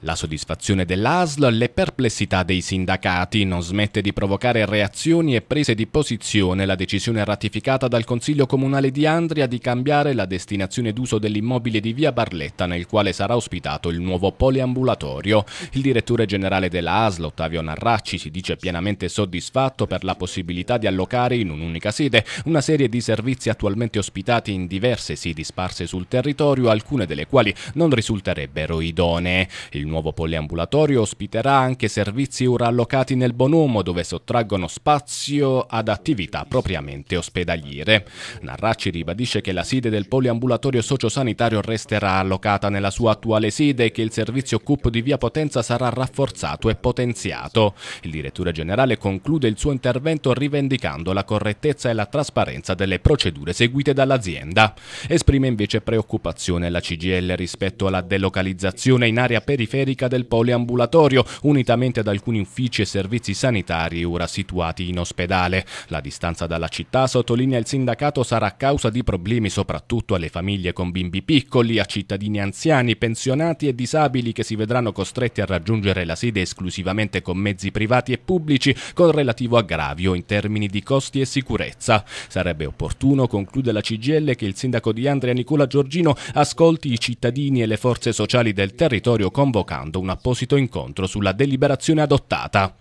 La soddisfazione dell'ASL, le perplessità dei sindacati, non smette di provocare reazioni e prese di posizione la decisione ratificata dal Consiglio Comunale di Andria di cambiare la destinazione d'uso dell'immobile di via Barletta nel quale sarà ospitato il nuovo poliambulatorio. Il direttore generale della Ottavio Narracci, si dice pienamente soddisfatto per la possibilità di allocare in un'unica sede una serie di servizi attualmente ospitati in diverse sedi sparse sul territorio, alcune delle quali non risulterebbero idonee. Il il nuovo poliambulatorio ospiterà anche servizi ora allocati nel Bonumo dove sottraggono spazio ad attività propriamente ospedaliere. Narracci ribadisce che la sede del poliambulatorio sociosanitario resterà allocata nella sua attuale sede e che il servizio CUP di Via Potenza sarà rafforzato e potenziato. Il direttore generale conclude il suo intervento rivendicando la correttezza e la trasparenza delle procedure seguite dall'azienda. Esprime invece preoccupazione la CGL rispetto alla delocalizzazione in area periferica periferica del poliambulatorio, unitamente ad alcuni uffici e servizi sanitari ora situati in ospedale. La distanza dalla città, sottolinea il sindacato, sarà causa di problemi soprattutto alle famiglie con bimbi piccoli, a cittadini anziani, pensionati e disabili che si vedranno costretti a raggiungere la sede esclusivamente con mezzi privati e pubblici, con relativo aggravio in termini di costi e sicurezza. Sarebbe opportuno, conclude la CGL, che il sindaco di Andrea Nicola Giorgino ascolti i cittadini e le forze sociali del territorio convocati convocando un apposito incontro sulla deliberazione adottata.